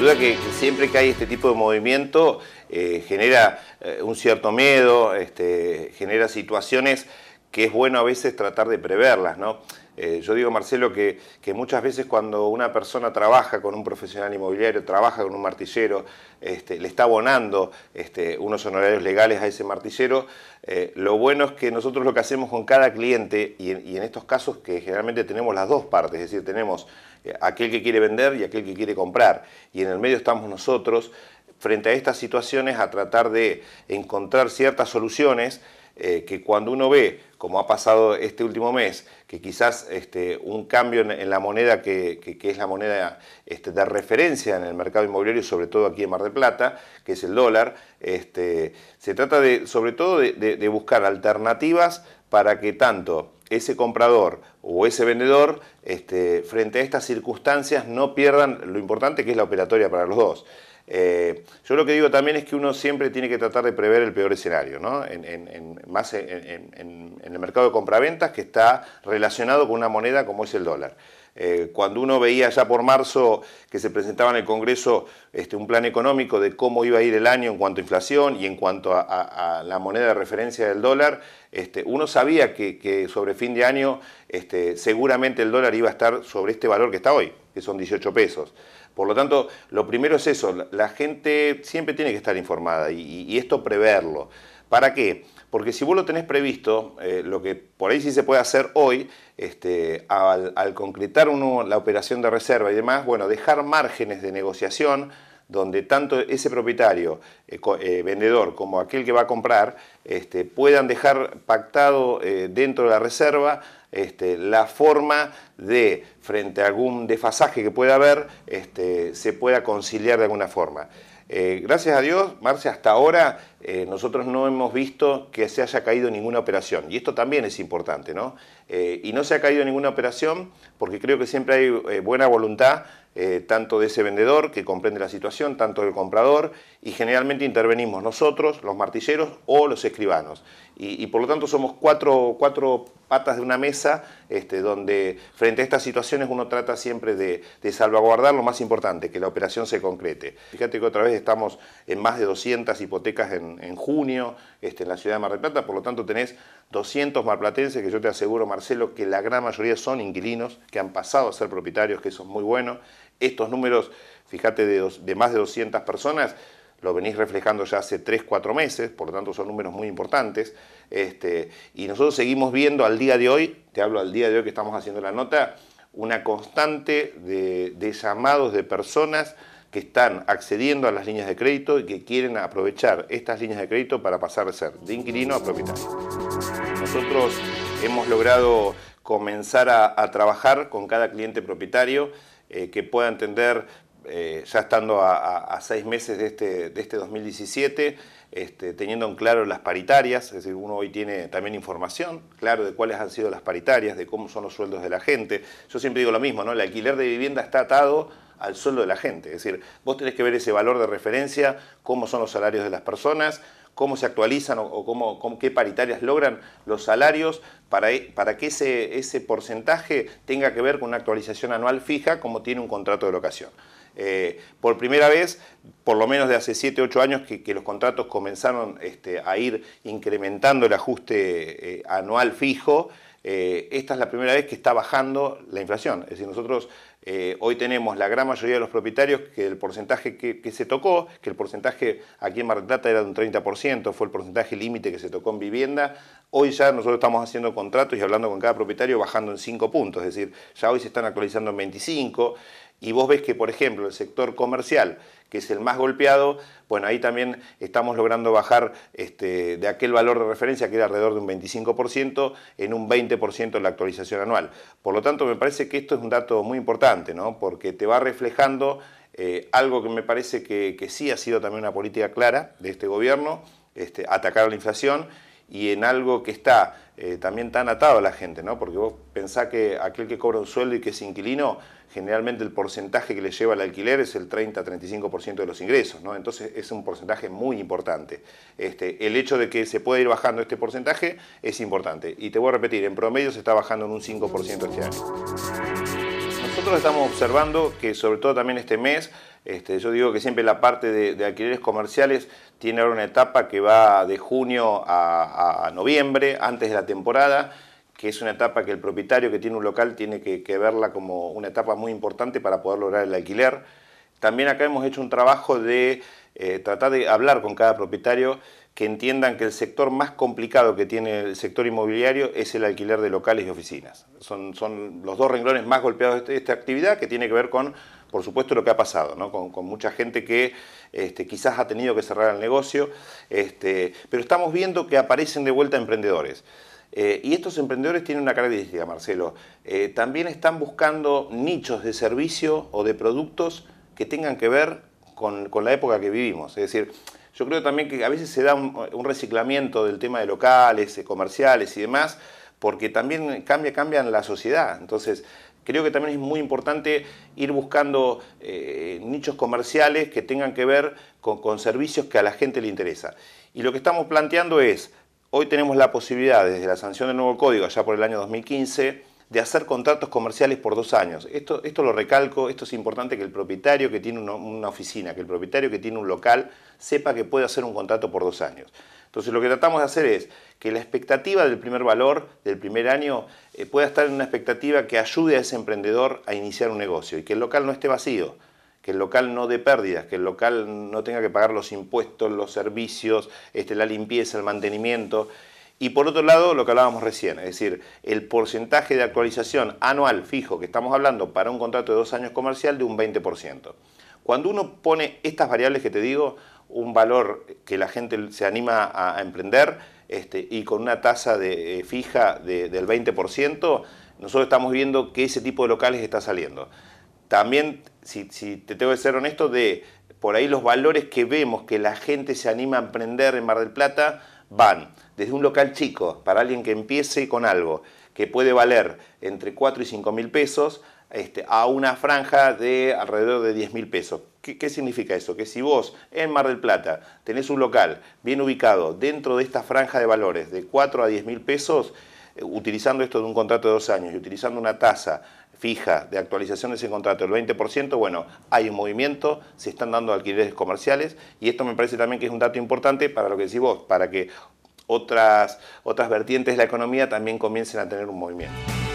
duda que siempre que hay este tipo de movimiento eh, genera eh, un cierto miedo, este, genera situaciones que es bueno a veces tratar de preverlas, ¿no? Eh, yo digo, Marcelo, que, muchas veces cuando una persona trabaja con un profesional inmobiliario, trabaja con un martillero, este, le está abonando este, unos honorarios legales a ese martillero, eh, lo bueno es que nosotros lo que hacemos con cada cliente, y en, estos casos que generalmente tenemos las dos partes, es decir, tenemos eh, aquel que quiere vender y aquel que quiere comprar, y en el medio estamos nosotros, frente a estas situaciones, a tratar de encontrar ciertas soluciones que cuando uno ve como ha pasado este último mes, que quizás este, un cambio en, la moneda que, es la moneda este, de referencia en el mercado inmobiliario, sobre todo aquí en Mar del Plata, que es el dólar, este, se trata de, sobre todo de buscar alternativas para que tanto ese comprador o ese vendedor, este, frente a estas circunstancias, no pierdan lo importante que es la operatoria para los dos. Eh, yo lo que digo también es que uno siempre tiene que tratar de prever el peor escenario, ¿no? más en el mercado de compraventas que está relacionado con una moneda como es el dólar. Eh, cuando uno veía ya por marzo que se presentaba en el Congreso este, un plan económico de cómo iba a ir el año en cuanto a inflación y en cuanto a, la moneda de referencia del dólar, este, uno sabía que, sobre fin de año este, seguramente el dólar iba a estar sobre este valor que está hoy, que son 18 pesos. Por lo tanto, lo primero es eso, la, gente siempre tiene que estar informada y esto preverlo. ¿Para qué? Porque si vos lo tenés previsto, eh, lo que por ahí sí se puede hacer hoy, este, al, concretar uno la operación de reserva y demás, bueno, dejar márgenes de negociación donde tanto ese propietario, eh, eh, vendedor, como aquel que va a comprar, este, puedan dejar pactado dentro de la reserva este, la forma de, frente a algún desfasaje que pueda haber, este, se pueda conciliar de alguna forma. gracias a Dios, Marcia, hasta ahora eh, nosotros no hemos visto que se haya caído ninguna operación. Y esto también es importante, ¿no? Eh, y no se ha caído ninguna operación porque creo que siempre hay eh, buena voluntad, tanto de ese vendedor que comprende la situación, tanto del comprador, y generalmente intervenimos nosotros, los martilleros o los escribanos. Y, por lo tanto somos cuatro, cuatro patas de una mesa este, donde frente a estas situaciones uno trata siempre de, de, salvaguardar lo más importante, que la operación se concrete. Fíjate que otra vez estamos en más de 200 hipotecas en en, junio este, en la ciudad de Mar del Plata, por lo tanto tenés 200 marplatenses que yo te aseguro, Marcelo, que la gran mayoría son inquilinos, que han pasado a ser propietarios, que eso es muy bueno. Estos números, fíjate, de, más de 200 personas, lo venís reflejando ya hace 3, 4 meses, por lo tanto son números muy importantes. Este, y nosotros seguimos viendo al día de hoy, te hablo al día de hoy que estamos haciendo la nota, una constante de llamados de personas que están accediendo a las líneas de crédito y que quieren aprovechar estas líneas de crédito para pasar de ser de inquilino a propietario. Nosotros hemos logrado comenzar a, trabajar con cada cliente propietario eh, que pueda entender, eh, ya estando a, seis meses de este, de este 2017, este, teniendo en claro las paritarias, es decir, uno hoy tiene también información, claro, de cuáles han sido las paritarias, de cómo son los sueldos de la gente. Yo siempre digo lo mismo, ¿no? El alquiler de vivienda está atado al sueldo de la gente. Es decir, vos tenés que ver ese valor de referencia, cómo son los salarios de las personas, cómo se actualizan o, cómo, qué paritarias logran los salarios para, para que ese, ese, porcentaje tenga que ver con una actualización anual fija como tiene un contrato de locación. Eh, por primera vez, por lo menos de hace 7, 8 años que, los contratos comenzaron este, a ir incrementando el ajuste eh, anual fijo, eh, esta es la primera vez que está bajando la inflación. Es decir, nosotros eh, hoy tenemos la gran mayoría de los propietarios que el porcentaje que, se tocó, que el porcentaje aquí en Mar era de un 30%, fue el porcentaje límite que se tocó en vivienda. Hoy ya nosotros estamos haciendo contratos y hablando con cada propietario bajando en 5 puntos, es decir, ya hoy se están actualizando en 25. Y vos ves que, por ejemplo, el sector comercial, que es el más golpeado, bueno, ahí también estamos logrando bajar este, de aquel valor de referencia que era alrededor de un 25% en un 20% en la actualización anual. Por lo tanto, me parece que esto es un dato muy importante, ¿no? Porque te va reflejando eh, algo que me parece que, sí ha sido también una política clara de este gobierno, este, atacar la inflación y en algo que está eh, también tan atado a la gente, ¿no? Porque vos pensás que aquel que cobra un sueldo y que es inquilino, generalmente el porcentaje que le lleva al alquiler es el 30-35% de los ingresos, ¿no? Entonces es un porcentaje muy importante. Este, el hecho de que se pueda ir bajando este porcentaje es importante. Y te voy a repetir, en promedio se está bajando en un 5% este año. Nosotros estamos observando que sobre todo también este mes este, yo digo que siempre la parte de, alquileres comerciales tiene ahora una etapa que va de junio a, noviembre, antes de la temporada, que es una etapa que el propietario que tiene un local tiene que, verla como una etapa muy importante para poder lograr el alquiler. También acá hemos hecho un trabajo de eh, tratar de hablar con cada propietario que entiendan que el sector más complicado que tiene el sector inmobiliario es el alquiler de locales y oficinas. Son, son los dos renglones más golpeados de este, esta actividad que tiene que ver con por supuesto, lo que ha pasado, ¿no? con, mucha gente que este, quizás ha tenido que cerrar el negocio, este, pero estamos viendo que aparecen de vuelta emprendedores. Eh, y estos emprendedores tienen una característica, Marcelo, eh, también están buscando nichos de servicio o de productos que tengan que ver con, la época que vivimos. Es decir, yo creo también que a veces se da un, reciclamiento del tema de locales, comerciales y demás, porque también cambia, cambian la sociedad. Entonces, Creo que también es muy importante ir buscando eh, nichos comerciales que tengan que ver con, con servicios que a la gente le interesa. Y lo que estamos planteando es, hoy tenemos la posibilidad, desde la sanción del nuevo código, allá por el año 2015, de hacer contratos comerciales por dos años. Esto, esto lo recalco, esto es importante que el propietario que tiene una, oficina, que el propietario que tiene un local, sepa que puede hacer un contrato por dos años. Entonces lo que tratamos de hacer es que la expectativa del primer valor, del primer año, eh, pueda estar en una expectativa que ayude a ese emprendedor a iniciar un negocio y que el local no esté vacío, que el local no dé pérdidas, que el local no tenga que pagar los impuestos, los servicios, este, la limpieza, el mantenimiento. Y por otro lado, lo que hablábamos recién, es decir, el porcentaje de actualización anual fijo que estamos hablando para un contrato de dos años comercial de un 20%. Cuando uno pone estas variables que te digo, un valor que la gente se anima a, emprender este, y con una tasa de, eh, fija del 20%, nosotros estamos viendo que ese tipo de locales está saliendo. También, si, si te tengo que ser honesto, de por ahí los valores que vemos que la gente se anima a emprender en Mar del Plata van desde un local chico, para alguien que empiece con algo que puede valer entre 4 y 5 mil pesos, este, a una franja de alrededor de 10 mil pesos. ¿Qué, ¿Qué, significa eso? Que si vos en Mar del Plata tenés un local bien ubicado dentro de esta franja de valores de 4 a 10 mil pesos, eh, utilizando esto de un contrato de dos años y utilizando una tasa fija de actualización de ese contrato del 20%, bueno, hay un movimiento, se están dando alquileres comerciales y esto me parece también que es un dato importante para lo que decís vos, para que otras, vertientes de la economía también comiencen a tener un movimiento.